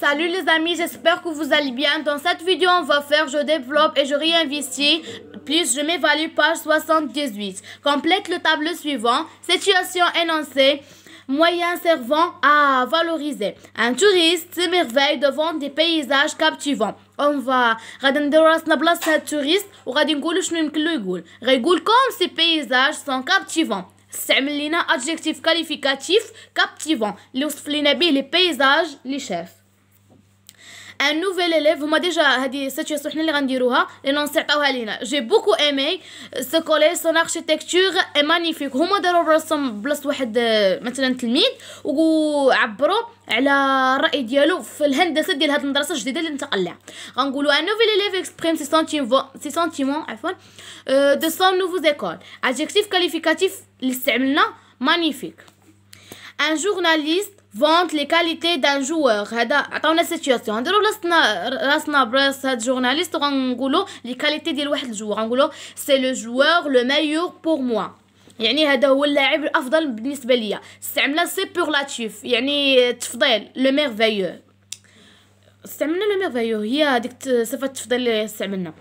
Salut les amis, j'espère que vous allez bien. Dans cette vidéo, on va faire je développe et je réinvestis. Plus je m'évalue page 78. Complète le tableau suivant. Situation énoncée. Moyen servant à valoriser. Un touriste s'émerveille devant des paysages captivants. On va touriste ou comme ces paysages sont captivants. semlina adjectif qualificatif captivant les paysages les chefs ان نوفيل اليف هما ديجا هذه سيتوياسيون حنا اللي غنديروها لينونس عطاوها لينا جي بوكو ايمي سو كولي سون اركيتكتور اي مانيفيك هما داروا الرسم بلاصه واحد مثلا تلميذ وعبروا على الراي ديالو في الهندسه ديال هذه المدرسه الجديده اللي انتقل لها غنقولوا ان نوفيل اليف اكسبريم سي سونتيمون عفوا دو سون نوفو زيكول ادجكتيف كاليفيكاتيف اللي استعملنا مانيفيك ان جورناليست فونت لي كاليتي دان جوور هذا عطاونا سيتياسيون نديرو راسنا راسنا براس هاد جورناليست غنقولو لي كاليتي ديال واحد الجوور غنقولو سي لو جوور لو ميور بور موا يعني هذا هو اللاعب الافضل بالنسبه ليا استعملنا سي بورلاتيف يعني تفضيل لو ميرفايو استعملنا لو ميرفايو هي هذيك صفه التفضيل اللي استعملنا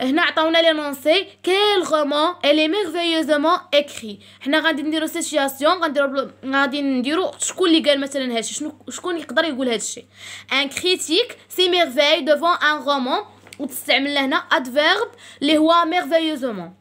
هنا عطاونا لي نونسي كيل غومون الي ميرفيوزومون اكري حنا غادي نديرو سيتياسيون غنديرو غادي نديرو شكون اللي قال مثلا هادشي شنو شكون يقدر يقول هادشي ان كريتيك سي ميرفاي دوفون ان غومون وتستعمل لهنا ادفيرب اللي هو ميرفيوزومون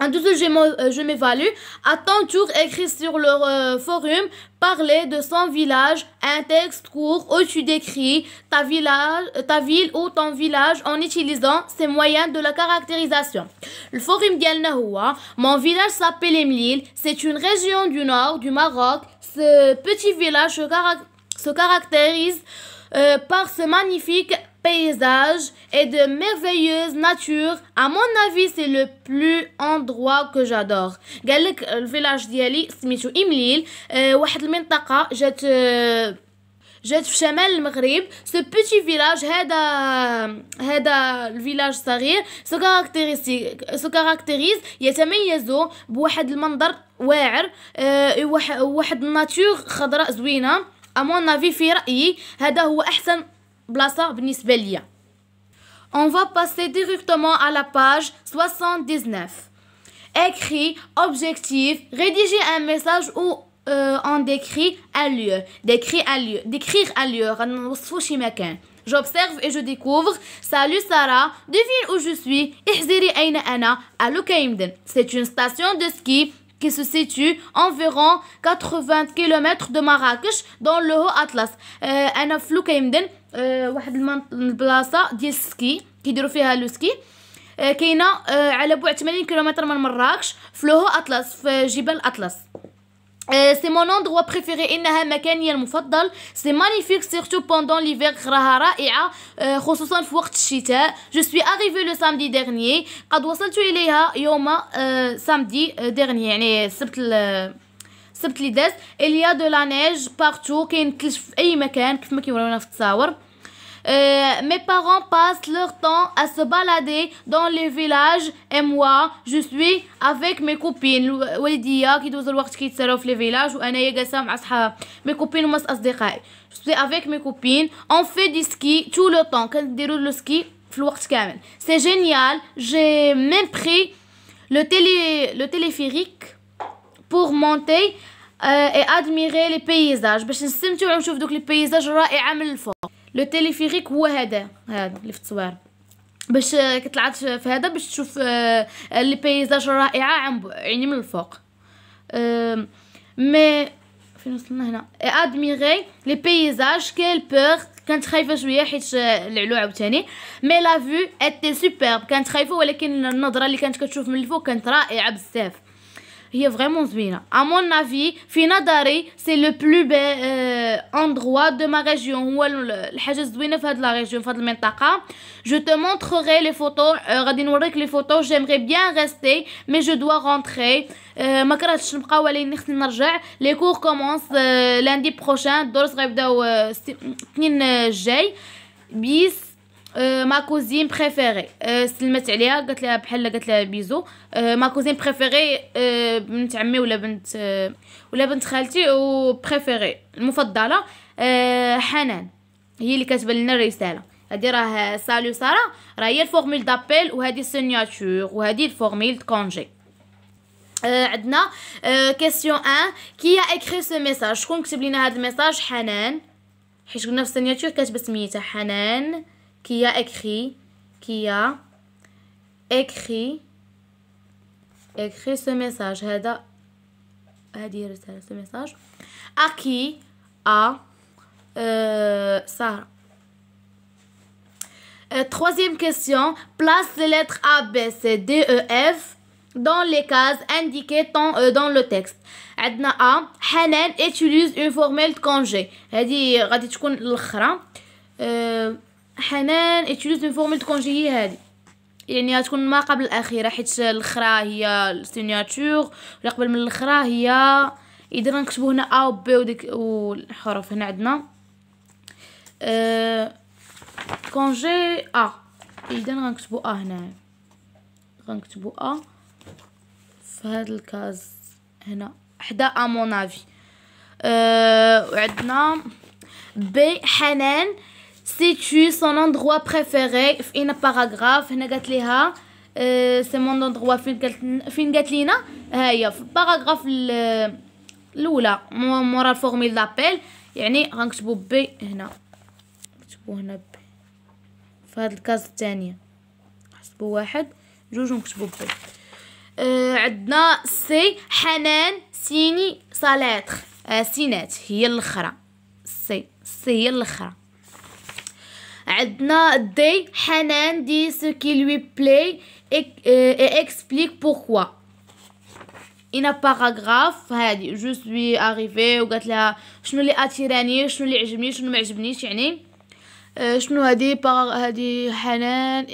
En tout euh, je m'évalue. À ton tour, écris sur leur euh, forum, parler de son village, un texte court où tu décris ta, village, euh, ta ville ou ton village en utilisant ces moyens de la caractérisation. Le forum d'Yalnahoua, mon village s'appelle Emlil, c'est une région du nord du Maroc. Ce petit village se, se caractérise par ce magnifique paysages et de merveilleuses natures. À mon avis, c'est le plus endroit que j'adore. قال لك الفيلاج ديالي سميتو إمليل أه واحد المنطقة جات جات في شمال المغرب سو بيتي فيلاج هذا هذا الفيلاج صغير سو كاركتيريستي سو يتميز بواحد المنظر واعر أه واحد الناتور خضراء زوينه امون افي في رايي هذا هو احسن On va passer directement à la page 79. Écrit, objectif, rédiger un message ou euh, on décrit un lieu. Décrit un lieu. Décrire un lieu. J'observe et je découvre. Salut Sarah, devine où je suis. C'est une station de ski qui se situe environ 80 km de Marrakech dans le Haut-Atlas. Euh, آه، واحد البلاصه ديال السكي كيديروا فيها لو سكي آه، كاينه آه، على بعد 80 كيلومتر من مراكش في لوهو اطلس في جبال اطلس سي مون اندرو بريفيري انها مكاني المفضل سي مانيفيك سورتو بوندون ليفير راها رائعه خصوصا في وقت الشتاء جو سوي اريفي لو سامدي ديرني قد وصلت اليها يوم سامدي ديرني يعني السبت septembre qui est il y a de la neige partout il y a de la neige en tout endroit comme on mes parents passent leur temps à se balader dans les villages. et moi je suis avec mes copines ma famille passe le temps à se promener dans le village et moi je suis avec mes amis mes copines et mes amis je suis avec mes copines on fait du ski tout le temps on fait du ski tout le temps c'est génial j'ai même pris le télé le téléphérique بوغ مونتي اي ادميري لي بيزاج باش نستمتعوا ونشوف دوك لي بيزاج رائعه من الفوق لو تيليفيريك هو هذا هذا اللي في التصوير باش آه، كطلعت في هذا باش تشوف آه، آه، لي بيزاج رائعه عن يعني من الفوق مي euh, فين وصلنا هنا ادميري لي بيزاج كيل بور كانت خايفه شويه حيت العلو عاوتاني مي لا فيو اتي سوبر كانت خايفه ولكن النظره اللي كانت كتشوف من الفوق كانت رائعه بزاف هي فريمون زوينه مون نافي في نظري سي لو بلو بي اندروا دو ما ريجيون هو الحاجه الزوينه في هاد لا ريجيون في هاد المنطقه جو تو مونتري لي فوتو غادي نوريك لي فوتو جيمري بيان ريستي مي جو دو رونتري ما كرهتش نبقى ولكن خصني نرجع لي كور كومونس لاندي بروشان الدروس غيبداو الاثنين الجاي بيس ما كوزين بريفيري سلمت عليها قالت لها بحال قالت لها بيزو ما كوزين بريفيري بنت عمي ولا بنت آه، ولا بنت خالتي وبريفيري المفضله آه، حنان هي اللي كاتبه لنا الرساله هادي راه سالو ساره راه هي الفورميل دابيل وهادي السيناتور وهادي الفورميل كونجي آه، عندنا كيسيون 1 كي اكري سو ميساج شكون كتب لنا هذا الميساج حنان حيت قلنا في السيناتور كاتبه سميتها حنان qui a écrit, qui a écrit, écrit ce message. هذا ce message. À qui a euh, Sarah. Euh, troisième question, place les lettres A, B, C, D, E, F dans les cases indiquées dans, euh, le texte. عندنا A Hanan utilise une formule de congé. هذه غادي تكون Khra. حنان اتيلوز اون فورمول تكونجيي هادي يعني غتكون ما قبل الاخيره حيت الاخرى هي السيناتور ولا قبل من الاخرى هي اذا نكتبو هنا ا و بي وديك والحروف هنا عندنا أه... كونجي ا اذا غنكتبو ا هنا غنكتبو ا في هاد الكاز هنا حدا ا مون افي أه... وعندنا بي حنان سيتو سون اندروا بريفيري فينا باراغراف هنا قالت ليها سي مون اندروا فين قالت فين قالت لينا ها هي في الباراغراف الاولى مورا الفورميل دابيل يعني غنكتبو بي هنا نكتبو هنا بي في هاد الكاز الثانيه نحسبو واحد جوج ونكتبو بي عندنا سي حنان سيني سالاتر سينات هي الاخرى سي سي هي الاخرى Adna Day Hanan dit ce qui lui plaît et, euh, et explique pourquoi. Il y a un paragraphe, je suis arrivé, ou gâte je ne l'ai attiré, je ne l'ai je ne l'ai je ne l'ai je euh, nous a dit par Hanan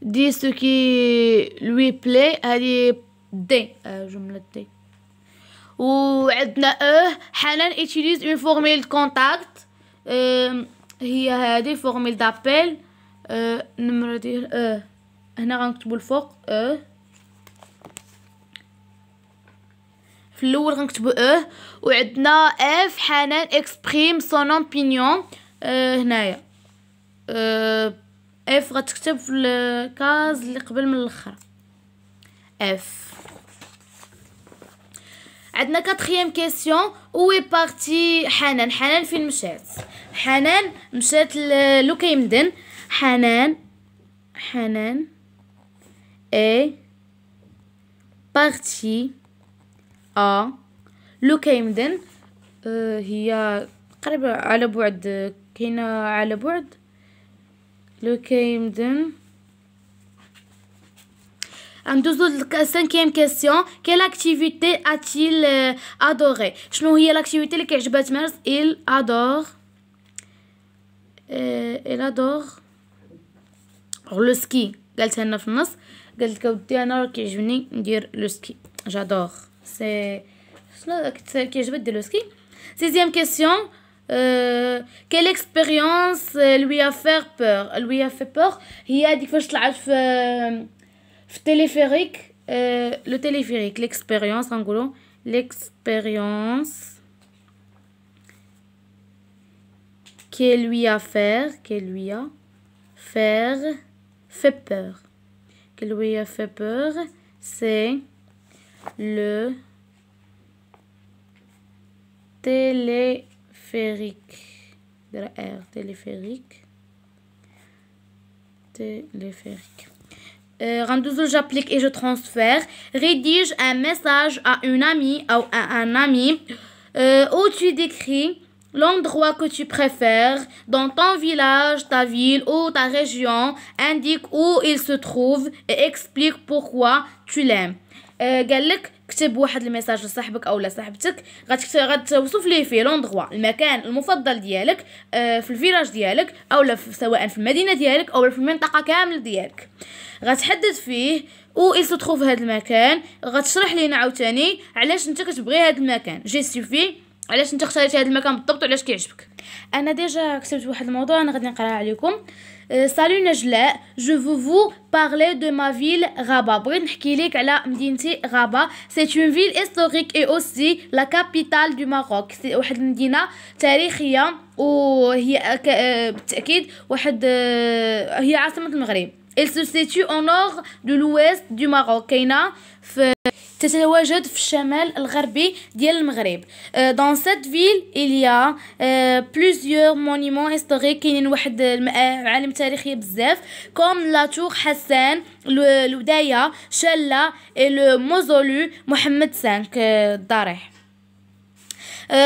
dit ce qui lui plaît a dit D je me l'ai ou euh, Hanan utilise une formule de contact هي هذه فورميل دابيل أه نمرة ديال أه هنا غنكتبو الفوق أه في الاول غنكتبو أه وعندنا اف حنان اكسبريم سون اوبينيون أه هنايا أه اف غتكتب في الكاز اللي قبل من الاخر اف عندنا كاتريام كيسيون وي بارتي حنان حنان فين مشات حنان مشات لو كيمدن حنان حنان اي بارتي ا لو كيمدن اه هي قريبة على بعد كاينة على بعد لو كيمدن En dessous de la cinquième question, quelle activité a-t-il euh, adoré Je me suis dit l'activité que je vais il adore. Euh, il adore. le ski. dit je venais dire le ski. J'adore. C'est ce que je vais dire le ski. Sixième question. Euh, quelle expérience lui a fait peur Lui a fait peur Il a dit que je l'ai téléphérique, euh, le téléphérique, l'expérience, en gros, l'expérience qu'elle lui a fait. qu'elle lui a faire, fait peur. Qu'elle lui a fait peur, c'est le téléphérique. De la R, téléphérique. Téléphérique euh, j'applique et je transfère, rédige un message à une amie ou à un ami euh, où tu décris l'endroit que tu préfères dans ton village, ta ville ou ta région, indique où il se trouve et explique pourquoi tu l'aimes. Euh, كتب واحد الميساج لصاحبك او لصاحبتك غتوصف ليه فيه لوندغوا المكان المفضل ديالك آه في الفيلاج ديالك او سواء في المدينه ديالك او في المنطقه كامله ديالك غتحدد فيه او اي سو تروف هذا المكان غتشرح لينا عاوتاني علاش انت كتبغي هذا المكان جيستيفي علاش انت اختاريتي هذا المكان بالضبط وعلاش كيعجبك انا ديجا كتبت واحد الموضوع انا غادي نقراها عليكم سالو نجلاء جو فو فو بارلي دو ما فيل غابه بغيت نحكي لك على مدينتي غابه سي اون فيل هيستوريك اي اوسي لا كابيتال دو ماروك سي واحد المدينه تاريخيه وهي أه، بالتاكيد واحد أه، هي عاصمه المغرب Il se situe au nord de l'ouest du Maroc كاينه في تتواجد في الشمال الغربي ديال المغرب dans cette ville il y a plusieurs monuments historiques كاينين واحد المعالم تاريخيه بزاف comme la tour حسان الودايه شله et le mausolée محمد 5 الضريح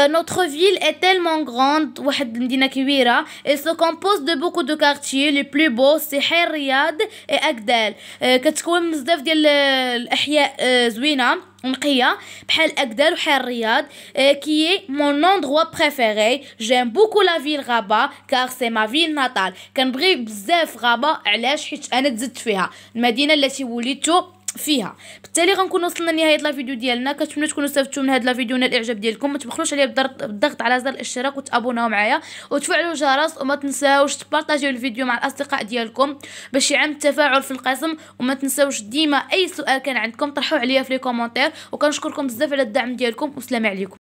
notre ville est tellement grande واحد المدينة كبيرة et se compose de beaucoup de quartiers les plus beaux سحير رياض أكدال كتكون بزاف ديال الأحياء زوينة نقية بحال أكدال وحال الرياض qui est mon endroit préféré j'aime beaucoup la ville غابة car c'est ma ville natale كنبغي بزاف غابة علاش حيت أنا تزدت فيها المدينة التي ولدت فيها بالتالي غنكون وصلنا لنهايه لا فيديو ديالنا كنتمنى تكونوا استفدتوا من هاد لا فيديو ونال الاعجاب ديالكم ما تبخلوش عليا بالضغط على زر الاشتراك وتابوناو معايا وتفعلوا الجرس وما تنساوش تبارطاجيو الفيديو مع الاصدقاء ديالكم باش يعم التفاعل في القسم وما تنساوش ديما اي سؤال كان عندكم طرحوه عليا في لي كومونتير وكنشكركم بزاف على الدعم ديالكم والسلام عليكم